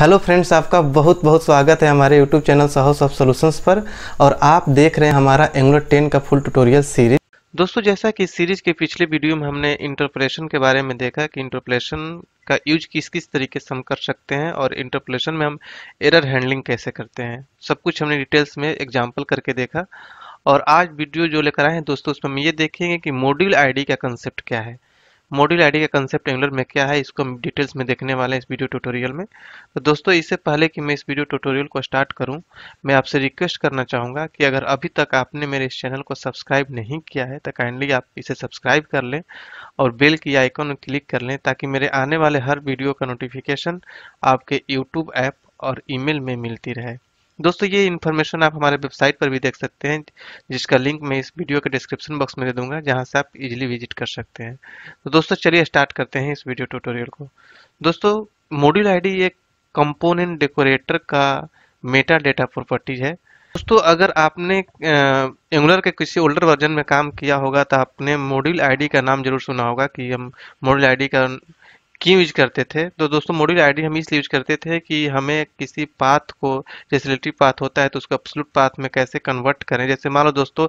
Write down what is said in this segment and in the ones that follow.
hello friends आपका बहुत बहुत स्वागत है हमारे YouTube channel Sahas of solutions पर और आप देख रहे हैं हमारा एंग्लो 10 का फुल ट्यूटोरियल सीरीज दोस्तों जैसा कि सीरीज के पिछले वीडियो में हमने इंटरप्रेशन के बारे में देखा कि इंटरप्रेशन का यूज किस किस तरीके से हम कर सकते हैं और इंटरप्रेशन में हम एरर हैंडलिंग कैसे करते हैं सब कुछ हमने डिटेल्स में एग्जाम्पल करके देखा और आज वीडियो जो लेकर आए हैं दोस्तों उसमें हम ये देखेंगे कि मॉड्यूल आईडी का कंसेप्ट क्या है मॉड्यूल आईडी का कंसेप्ट एंगुलर में क्या है इसको हम डिटेल्स में देखने वाले हैं इस वीडियो ट्यूटोरियल में तो दोस्तों इससे पहले कि मैं इस वीडियो ट्यूटोरियल को स्टार्ट करूं मैं आपसे रिक्वेस्ट करना चाहूंगा कि अगर अभी तक आपने मेरे इस चैनल को सब्सक्राइब नहीं किया है तो काइंडली आप इसे सब्सक्राइब कर लें और बेल की आइकॉन क्लिक कर लें ताकि मेरे आने वाले हर वीडियो का नोटिफिकेशन आपके यूट्यूब ऐप और ईमेल में मिलती रहे दोस्तों ये इन्फॉर्मेशन आप हमारे वेबसाइट पर भी देख सकते हैं जिसका लिंक मैं इस वीडियो के डिस्क्रिप्शन बॉक्स में दे दूंगा जहां से आप इजीली विजिट कर सकते हैं तो दोस्तों चलिए स्टार्ट करते हैं इस वीडियो ट्यूटोरियल को दोस्तों मॉड्यूल आईडी एक कंपोनेंट डेकोरेटर का मेटा डेटा प्रॉपर्टीज है दोस्तों अगर आपने एंगुलर के किसी ओल्डर वर्जन में काम किया होगा तो आपने मॉड्यूल आईडी का नाम जरूर सुना होगा कि हम मॉड्यूल आईडी का क्यों यूज करते थे तो दोस्तों मॉड्यूल आईडी हम इसलिए यूज करते थे कि हमें किसी पाथ को जैसे रिलेटिव पाथ होता है तो उसको अपसलूट पाथ में कैसे कन्वर्ट करें जैसे मान लो दोस्तों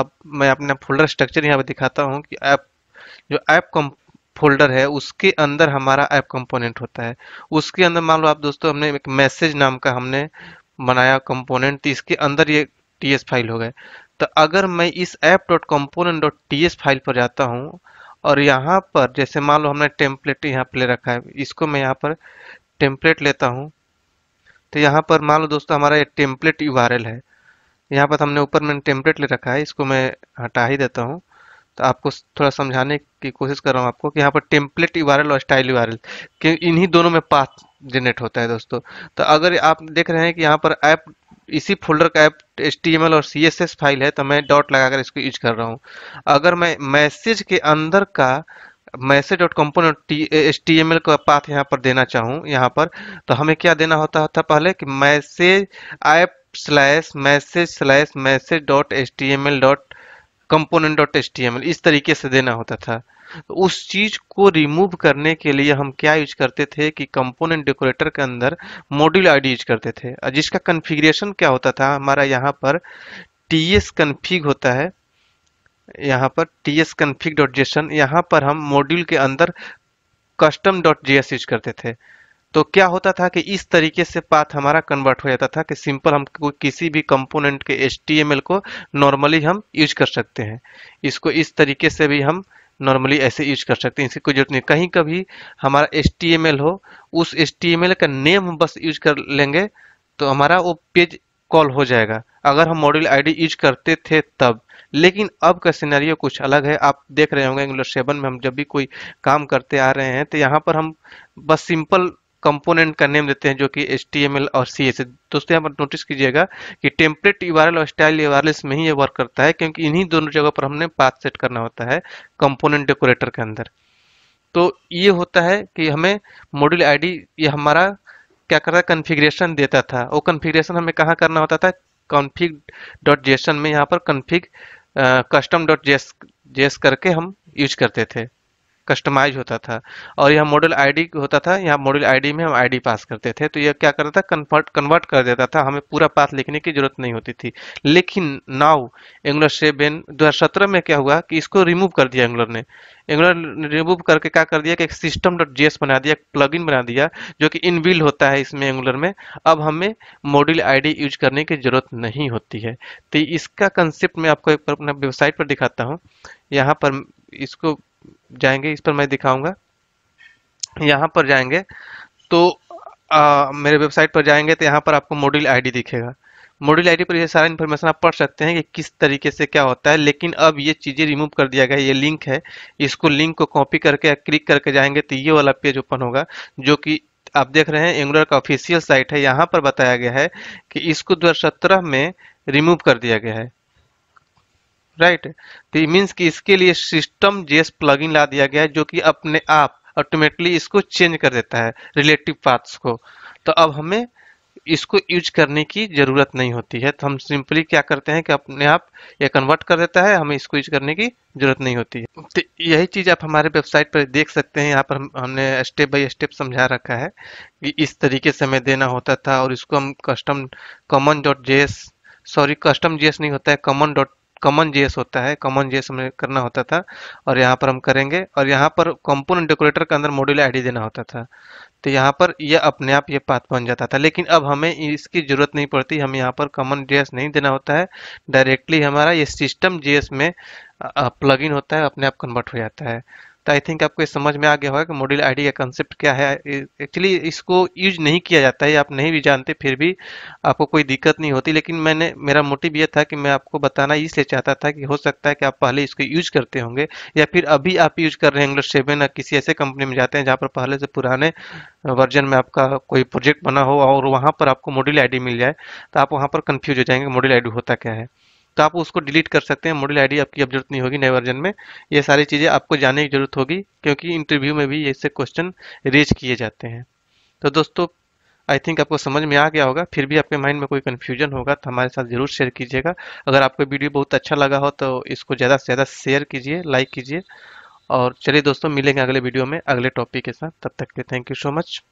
अब मैं अपना फोल्डर स्ट्रक्चर यहाँ पर दिखाता हूँ कि ऐप जो ऐप कम फोल्डर है उसके अंदर हमारा ऐप कंपोनेंट होता है उसके अंदर मान लो आप दोस्तों हमने एक मैसेज नाम का हमने बनाया कंपोनेंट तो इसके अंदर ये टी फाइल हो गए तो अगर मैं इस app dot component dot T file पर जाता हूँ और यहाँ पर जैसे मान लो हमने टेम्पलेट यहाँ पे ले रखा है इसको मैं यहाँ पर टेम्पलेट लेता हूँ तो यहाँ पर मान लो दोस्तों हमारा ये टेम्पलेट यू है यहाँ पर हमने ऊपर में टेम्पलेट ले रखा है इसको मैं हटा ही देता हूँ तो आपको थोड़ा समझाने की कोशिश कर रहा हूँ आपको कि यहाँ पर टेम्पलेट यू और स्टाइल यू कि इन्हीं दोनों में पाथ जनरेट होता है दोस्तों तो अगर आप देख रहे हैं कि यहाँ पर ऐप इसी फोल्डर का ऐप एच और सी फाइल है तो मैं डॉट लगाकर इसको यूज कर रहा हूँ अगर मैं मैसेज के अंदर का message dot component H T M L का पाथ यहाँ पर देना चाहूँ यहाँ पर तो हमें क्या देना होता था पहले कि message app slash message slash message dot H T M L dot component dot H T M L इस तरीके से देना होता था तो उस चीज को रिमूव करने के लिए हम क्या यूज करते थे कि कंपोनेंट डेकोरेटर के अंदर मॉड्यूल आईडी यूज करते थे जिसका कन्फिग्रेशन क्या होता था हमारा यहाँ पर टी एस कन्फिग होता है यहाँ पर T S config dot JSON यहाँ पर हम मॉड्यूल के अंदर custom dot J S use करते थे तो क्या होता था कि इस तरीके से पाथ हमारा कन्वर्ट हो जाता था कि सिंपल हम किसी भी कंपोनेंट के एच को नॉर्मली हम यूज कर सकते हैं इसको इस तरीके से भी हम नॉर्मली ऐसे यूज कर सकते हैं इसकी कोई जरूरत नहीं कहीं कभी हमारा एस हो उस एस का नेम बस यूज कर लेंगे तो हमारा वो पेज कॉल हो जाएगा अगर हम मॉड्यूल आईडी यूज करते थे तब लेकिन अब का सिनेरियो कुछ अलग है आप देख रहे होंगे एंगुलर सेवन में हम जब भी कोई काम करते आ रहे हैं तो यहाँ पर हम बस सिंपल कंपोनेंट का नेम देते हैं जो कि एच और सी दोस्तों यहाँ पर नोटिस कीजिएगा कि टेम्पलेट यू और स्टाइल यू में ही ये वर्क करता है क्योंकि इन्हीं दोनों जगह पर हमने पाथ सेट करना होता है कंपोनेंट डेकोरेटर के अंदर तो ये होता है कि हमें मॉड्यूल आईडी ये हमारा क्या करता है कन्फिग्रेशन देता था वो कन्फिग्रेशन हमें कहाँ करना होता था कॉन्फिग डॉट जेसन में यहाँ पर कन्फिग कस्टम डॉट जेस जेस करके हम यूज करते थे कस्टमाइज होता था और यह मॉडल आईडी होता था यहाँ मॉडल आईडी में हम आईडी पास करते थे तो यह क्या करता था कन्वर्ट कन्वर्ट कर देता था हमें पूरा पास लिखने की जरूरत नहीं होती थी लेकिन नाउ एंगुलर सेवन दो में क्या हुआ कि इसको रिमूव कर दिया एंगुलर ने एंगुलर रिमूव करके क्या कर दिया कि एक सिस्टम डॉट जी बना दिया प्लग बना दिया जो कि इन होता है इसमें एंगुलर में अब हमें मॉडल आई यूज करने की जरूरत नहीं होती है तो इसका कंसेप्ट मैं आपको एक अपना वेबसाइट पर दिखाता हूँ यहाँ पर इसको जाएंगे इस पर मैं दिखाऊंगा यहाँ पर जाएंगे तो आ, मेरे वेबसाइट पर जाएंगे तो यहाँ पर आपको मॉड्यूल आईडी दिखेगा मॉड्यूल आईडी पर ये सारा इन्फॉर्मेशन आप पढ़ सकते हैं कि किस तरीके से क्या होता है लेकिन अब ये चीज़ें रिमूव कर दिया गया ये लिंक है इसको लिंक को कॉपी करके या क्लिक करके जाएंगे तो ये वाला पेज ओपन होगा जो कि आप देख रहे हैं एंगुलर का ऑफिशियल साइट है यहाँ पर बताया गया है कि इसको दो में रिमूव कर दिया गया है राइट तो मीन्स कि इसके लिए सिस्टम जेस प्लगइन ला दिया गया है जो कि अपने आप ऑटोमेटिकली इसको चेंज कर देता है रिलेटिव पाथ्स को तो अब हमें इसको यूज करने की ज़रूरत नहीं होती है तो हम सिंपली क्या करते हैं कि अपने आप ये कन्वर्ट कर देता है हमें इसको यूज करने की ज़रूरत नहीं होती है तो यही चीज़ आप हमारे वेबसाइट पर देख सकते हैं यहाँ पर हम, हमने स्टेप बाय स्टेप समझा रखा है कि इस तरीके से हमें देना होता था और इसको हम custom common dot J sorry custom J नहीं होता है कॉमन डॉट कॉमन जीएस होता है कॉमन जीएस हमें करना होता था और यहाँ पर हम करेंगे और यहाँ पर कंपोनेंट डेकोरेटर के अंदर मॉड्यूल आईडी देना होता था तो यहाँ पर यह अपने आप ये पाथ बन जाता था लेकिन अब हमें इसकी ज़रूरत नहीं पड़ती हमें यहाँ पर कॉमन जीएस नहीं देना होता है डायरेक्टली हमारा ये सिस्टम जीएस में इन होता है अपने आप कन्वर्ट हो जाता है तो आई थिंक आपको समझ में आ गया होगा कि मॉड्यूल आईडी का कंसेप्ट क्या है एक्चुअली इसको यूज नहीं किया जाता है आप नहीं भी जानते फिर भी आपको कोई दिक्कत नहीं होती लेकिन मैंने मेरा मोटिव यह था कि मैं आपको बताना इसलिए चाहता था कि हो सकता है कि आप पहले इसको यूज करते होंगे या फिर अभी आप यूज कर रहे हैं एंग्लोर सेवन या किसी ऐसे कंपनी में जाते हैं जहाँ पर पहले से पुराने वर्जन में आपका कोई प्रोजेक्ट बना हो और वहाँ पर आपको मॉड्यूल आईडी मिल जाए तो आप वहाँ पर कंफ्यूज हो जाएंगे मॉड्यूल आईडी होता क्या है तो आप उसको डिलीट कर सकते हैं मॉडल आईडी आपकी अब जरूरत नहीं होगी नए वर्जन में ये सारी चीज़ें आपको जानने की जरूरत होगी क्योंकि इंटरव्यू में भी ऐसे क्वेश्चन रेज किए जाते हैं तो दोस्तों आई थिंक आपको समझ में आ गया होगा फिर भी आपके माइंड में कोई कन्फ्यूजन होगा तो हमारे साथ ज़रूर शेयर कीजिएगा अगर आपको वीडियो बहुत अच्छा लगा हो तो इसको ज़्यादा से ज़्यादा शेयर कीजिए लाइक कीजिए और चलिए दोस्तों मिलेंगे अगले वीडियो में अगले टॉपिक के साथ तब तक के थैंक यू सो मच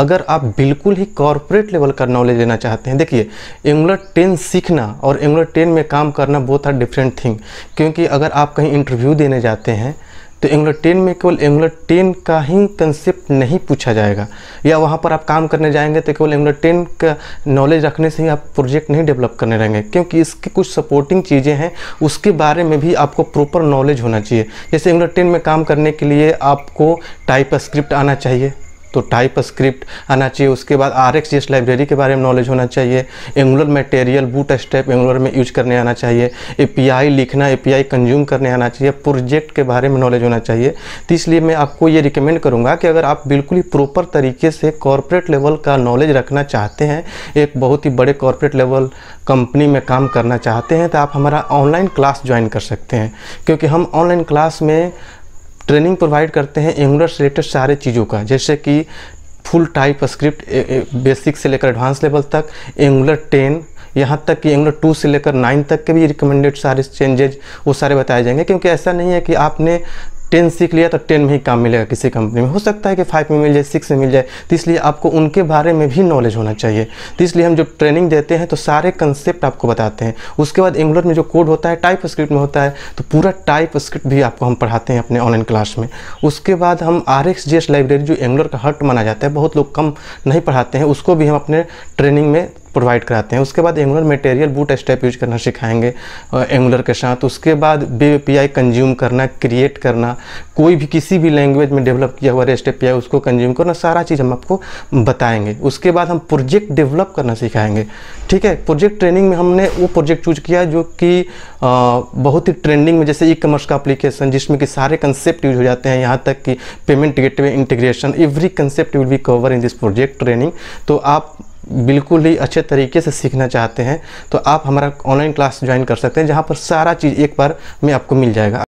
अगर आप बिल्कुल ही कॉरपोरेट लेवल का नॉलेज लेना चाहते हैं देखिए एंगुलर टेन सीखना और एंगुलर टेन में काम करना बहुत आर डिफरेंट थिंग क्योंकि अगर आप कहीं इंटरव्यू देने जाते हैं तो एंगुलर टेन में केवल एंगुलर टेन का ही कंसेप्ट नहीं पूछा जाएगा या वहाँ पर आप काम करने जाएंगे तो केवल एंगुलर टेन का नॉलेज रखने से ही आप प्रोजेक्ट नहीं डेवलप करने रहेंगे क्योंकि इसकी कुछ सपोर्टिंग चीज़ें हैं उसके बारे में भी आपको प्रॉपर नॉलेज होना चाहिए जैसे एंगुलर टेन में काम करने के लिए आपको टाइप स्क्रिप्ट आना चाहिए तो टाइप स्क्रिप्ट आना चाहिए उसके बाद आर एक्स जिस लाइब्रेरी के बारे में नॉलेज होना चाहिए Angular material bootstrap Angular में यूज करने आना चाहिए ए लिखना ए कंज्यूम करने आना चाहिए प्रोजेक्ट के बारे में नॉलेज होना चाहिए तो इसलिए मैं आपको ये रिकमेंड करूँगा कि अगर आप बिल्कुल ही प्रॉपर तरीके से कॉरपोरेट लेवल का नॉलेज रखना चाहते हैं एक बहुत ही बड़े कॉरपोरेट लेवल कंपनी में काम करना चाहते हैं तो आप हमारा ऑनलाइन क्लास ज्वाइन कर सकते हैं क्योंकि हम ऑनलाइन क्लास में ट्रेनिंग प्रोवाइड करते हैं एंगुलर से रिलेटेड सारे चीज़ों का जैसे कि फुल टाइप स्क्रिप्ट बेसिक से लेकर एडवांस लेवल तक एंगुलर टेन यहाँ तक कि एंगुलर टू से लेकर नाइन तक के भी रिकमेंडेड सारे चेंजेज वो सारे बताए जाएंगे क्योंकि ऐसा नहीं है कि आपने टेन सीख लिया तो टेन में ही काम मिलेगा किसी कंपनी में हो सकता है कि फाइव में मिल जाए सिक्स में मिल जाए तो इसलिए आपको उनके बारे में भी नॉलेज होना चाहिए तो इसलिए हम जब ट्रेनिंग देते हैं तो सारे कंसेप्ट आपको बताते हैं उसके बाद एंगुलर में जो कोड होता है टाइप स्क्रिप्ट में होता है तो पूरा टाइप स्क्रिप्ट भी आपको हम पढ़ाते हैं अपने ऑनलाइन क्लास में उसके बाद हम आर एक्स लाइब्रेरी जो एंगुलर का हट माना जाता है बहुत लोग कम नहीं पढ़ाते हैं उसको भी हम अपने ट्रेनिंग में प्रोवाइड कराते हैं उसके बाद Angular material bootstrap use करना सिखाएंगे एंगुलर के साथ उसके बाद बे पी कंज्यूम करना क्रिएट करना कोई भी किसी भी लैंग्वेज में डेवलप किया हुआ रेस्ट पी उसको कंज्यूम करना सारा चीज़ हम आपको बताएंगे उसके बाद हम प्रोजेक्ट डेवलप करना सिखाएंगे ठीक है प्रोजेक्ट ट्रेनिंग में हमने वो प्रोजेक्ट चूज किया जो कि बहुत ही ट्रेंडिंग में जैसे ई कमर्स का अप्लीकेशन जिसमें कि सारे कंसेप्ट यूज हो जाते हैं यहाँ तक कि payment gateway integration every concept will be cover in this project training तो आप बिल्कुल ही अच्छे तरीके से सीखना चाहते हैं तो आप हमारा ऑनलाइन क्लास ज्वाइन कर सकते हैं जहाँ पर सारा चीज़ एक बार में आपको मिल जाएगा